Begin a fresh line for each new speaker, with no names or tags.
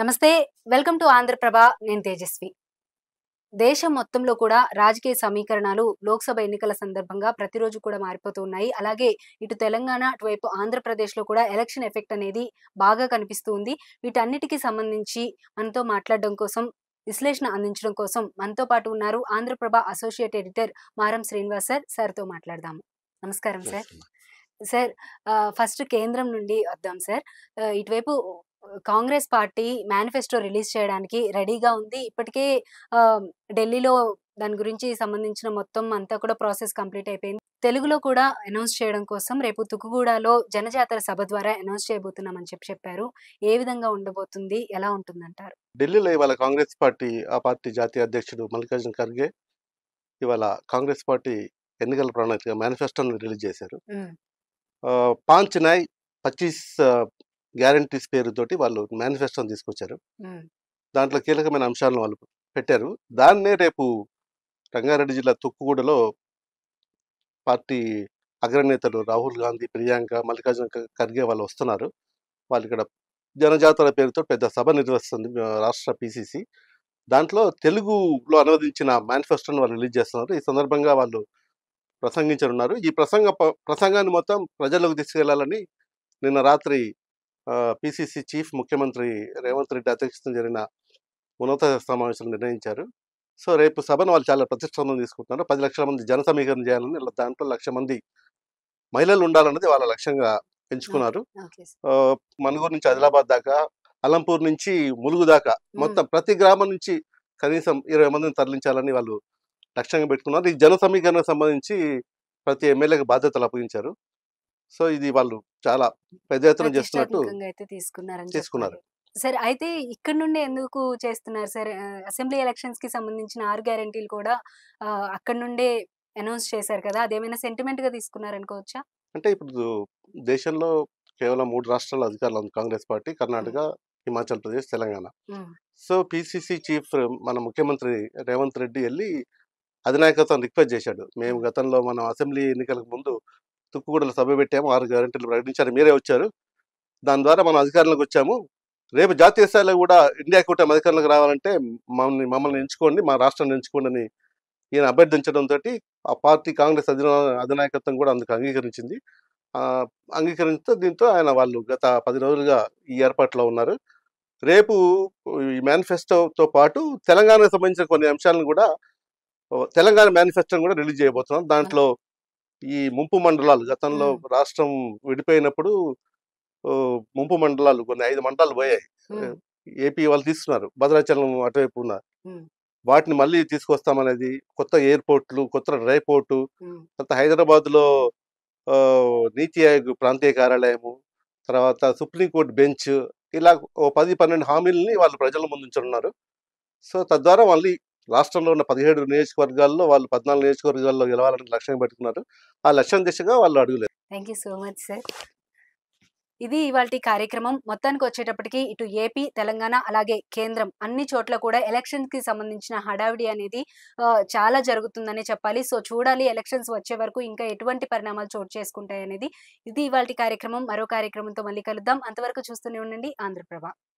నమస్తే welcome to Andhraprabha నేను తేజస్వి దేశం మొత్తంలో కూడా రాజకీయ సమీకరణాలు లోక్సభ ఎన్నికల సందర్భంగా ప్రతిరోజు కూడా మారిపోతూ ఉన్నాయి అలాగే ఇటు తెలంగాణ అటువైపు ఆంధ్రప్రదేశ్లో కూడా ఎలక్షన్ ఎఫెక్ట్ అనేది బాగా కనిపిస్తూ ఉంది వీటన్నిటికీ సంబంధించి మనతో మాట్లాడడం కోసం విశ్లేషణ అందించడం కోసం మనతో పాటు ఉన్నారు ఆంధ్రప్రభ అసోసియేట్ ఎడిటర్ మారం శ్రీనివాస్ సార్ సార్తో మాట్లాడదాము నమస్కారం సార్ సార్ ఫస్ట్ కేంద్రం నుండి వద్దాం సార్ ఇటువైపు కాంగ్రెస్ పార్టీ మేనిఫెస్టో రిలీజ్ చేయడానికి రెడీగా ఉంది ఇప్పటికే ఢిల్లీలో దాని గురించి సంబంధించిన మొత్తం అంతా కూడా ప్రాసెస్ కంప్లీట్ అయిపోయింది తెలుగులో కూడా అనౌన్స్ చేయడం కోసం రేపు తుకుగూడలో జనజాతర సభ ద్వారా అనౌన్స్ చేయబోతున్నామని చెప్పి చెప్పారు ఏ విధంగా ఉండబోతుంది ఎలా అంటారు
ఢిల్లీలో ఇవాళ కాంగ్రెస్ పార్టీ ఆ పార్టీ జాతీయ అధ్యక్షుడు మల్లికార్జున ఖర్గే ఇవాళ కాంగ్రెస్ పార్టీ ఎన్నికల ప్రణాళిక మేనిఫెస్టోని రిలీజ్ చేశారు పాంచ్ నాయ్ పచ్చీస్ గ్యారంటీస్ పేరుతోటి వాళ్ళు మేనిఫెస్టో తీసుకొచ్చారు దాంట్లో కీలకమైన అంశాలను వాళ్ళు పెట్టారు దాన్నే రేపు రంగారెడ్డి జిల్లా తుక్కుగూడలో పార్టీ అగ్రనేతలు రాహుల్ గాంధీ ప్రియాంక మల్లికార్జున ఖర్గే వాళ్ళు వస్తున్నారు వాళ్ళు ఇక్కడ జనజాతుల పేరుతో పెద్ద సభ నిర్వహిస్తుంది రాష్ట్ర పిసిసి దాంట్లో తెలుగులో అనువదించిన మేనిఫెస్టోను వాళ్ళు రిలీజ్ చేస్తున్నారు ఈ సందర్భంగా వాళ్ళు ప్రసంగించనున్నారు ఈ ప్రసంగ ప్రసంగాన్ని మొత్తం ప్రజలకు తీసుకెళ్లాలని నిన్న రాత్రి పిసిసి చీఫ్ ముఖ్యమంత్రి రేవంత్ రెడ్డి అధ్యక్షతన జరిగిన ఉన్నత సమావేశాలు నిర్ణయించారు సో రేపు సభను వాళ్ళు చాలా ప్రతిష్టం తీసుకుంటున్నారు పది లక్షల మంది జన సమీకరణ చేయాలని దాంట్లో లక్ష మంది మహిళలు ఉండాలన్నది వాళ్ళ లక్ష్యంగా ఎంచుకున్నారు మనుగూరు నుంచి ఆదిలాబాద్ దాకా అలంపూర్ నుంచి ములుగు దాకా మొత్తం ప్రతి గ్రామం నుంచి కనీసం ఇరవై మందిని తరలించాలని వాళ్ళు లక్ష్యంగా పెట్టుకున్నారు ఈ జన సమీకరణకు సంబంధించి ప్రతి ఎమ్మెల్యేకి బాధ్యతలు అప్పగించారు సో ఇది వాళ్ళు చాలా పెద్ద ఎత్తున చేస్తున్నట్టు తీసుకున్నారు
సార్ అయితే ఇక్కడ నుండి ఎందుకు చేస్తున్నారు సార్ అసెంబ్లీ ఎలక్షన్స్ కి సంబంధించిన ఆరు గ్యారంటీలు కూడా అక్కడ నుండే అనౌన్స్ చేశారు కదా అదేమైనా సెంటిమెంట్ గా తీసుకున్నారు అనుకోవచ్చా
అంటే ఇప్పుడు దేశంలో కేవలం మూడు రాష్ట్రాల అధికారులు ఉంది Congress party Karnataka Himachal Pradesh Telangana so PCC chief మన ముఖ్యమంత్రి రేవంత్ రెడ్డి వెళ్ళి అధినాయకత్వం రిక్వెస్ట్ చేశాడు మేము గతంలో మనం అసెంబ్లీ ఎన్నికలకు ముందు తుక్కుగూడలో సభ పెట్టాము ఆరు గ్యారెంటీలు ప్రకటించారు మీరే వచ్చారు దాని ద్వారా మనం అధికారంలోకి వచ్చాము రేపు జాతీయ స్థాయిలో కూడా ఇండియా కూటమి అధికారంలోకి రావాలంటే మమ్మల్ని మమ్మల్ని ఎంచుకోండి మా రాష్ట్రాన్ని ఎంచుకోండి అని ఈయన అభ్యర్థించడంతో ఆ పార్టీ కాంగ్రెస్ అధిన అధినాయకత్వం కూడా అందుకు అంగీకరించింది అంగీకరించడంతో దీంతో ఆయన వాళ్ళు గత పది రోజులుగా ఈ ఏర్పాట్లో ఉన్నారు రేపు ఈ మేనిఫెస్టోతో పాటు తెలంగాణకు సంబంధించిన కొన్ని అంశాలను కూడా తెలంగాణ మేనిఫెస్టోని కూడా రిలీజ్ చేయబోతున్నాం దాంట్లో ఈ ముంపు మండలాలు గతంలో రాష్ట్రం విడిపోయినప్పుడు ముంపు మండలాలు కొన్ని ఐదు మండలాలు పోయాయి ఏపీ వాళ్ళు తీసుకున్నారు భద్రాచలం అటువైపు ఉన్న వాటిని మళ్ళీ తీసుకొస్తామనేది కొత్త ఎయిర్పోర్ట్లు కొత్త డ్రై పోర్టు తర్వాత హైదరాబాద్లో నీతి ఆయోగ్ ప్రాంతీయ కార్యాలయము తర్వాత సుప్రీంకోర్టు బెంచ్ ఇలా ఓ పది పన్నెండు హామీలని వాళ్ళు ప్రజల ముందు ఉంచనున్నారు సో తద్వారా మళ్ళీ రాష్ట్రంలో ఉన్న పదిహేడు నియోజకవర్గాల్లో వాళ్ళు పద్నాలుగు నియోజకవర్గాల్లో గెలవాలని లక్ష్యం పెట్టుకున్నారు ఆ లక్ష్యం దిశగా వాళ్ళు అడుగులేదు
థ్యాంక్ సో మచ్ సార్ ఇది ఇవాళ కార్యక్రమం మొత్తానికి వచ్చేటప్పటికి ఇటు ఏపీ తెలంగాణ అలాగే కేంద్రం అన్ని చోట్ల కూడా ఎలక్షన్ కి సంబంధించిన హడావిడి అనేది చాలా జరుగుతుందని చెప్పాలి సో చూడాలి ఎలక్షన్స్ వచ్చే వరకు ఇంకా ఎటువంటి పరిణామాలు చోటు చేసుకుంటాయి అనేది ఇది ఇవాళ కార్యక్రమం మరో కార్యక్రమంతో మళ్ళీ కలుద్దాం అంతవరకు చూస్తూనే ఉండండి ఆంధ్రప్రభ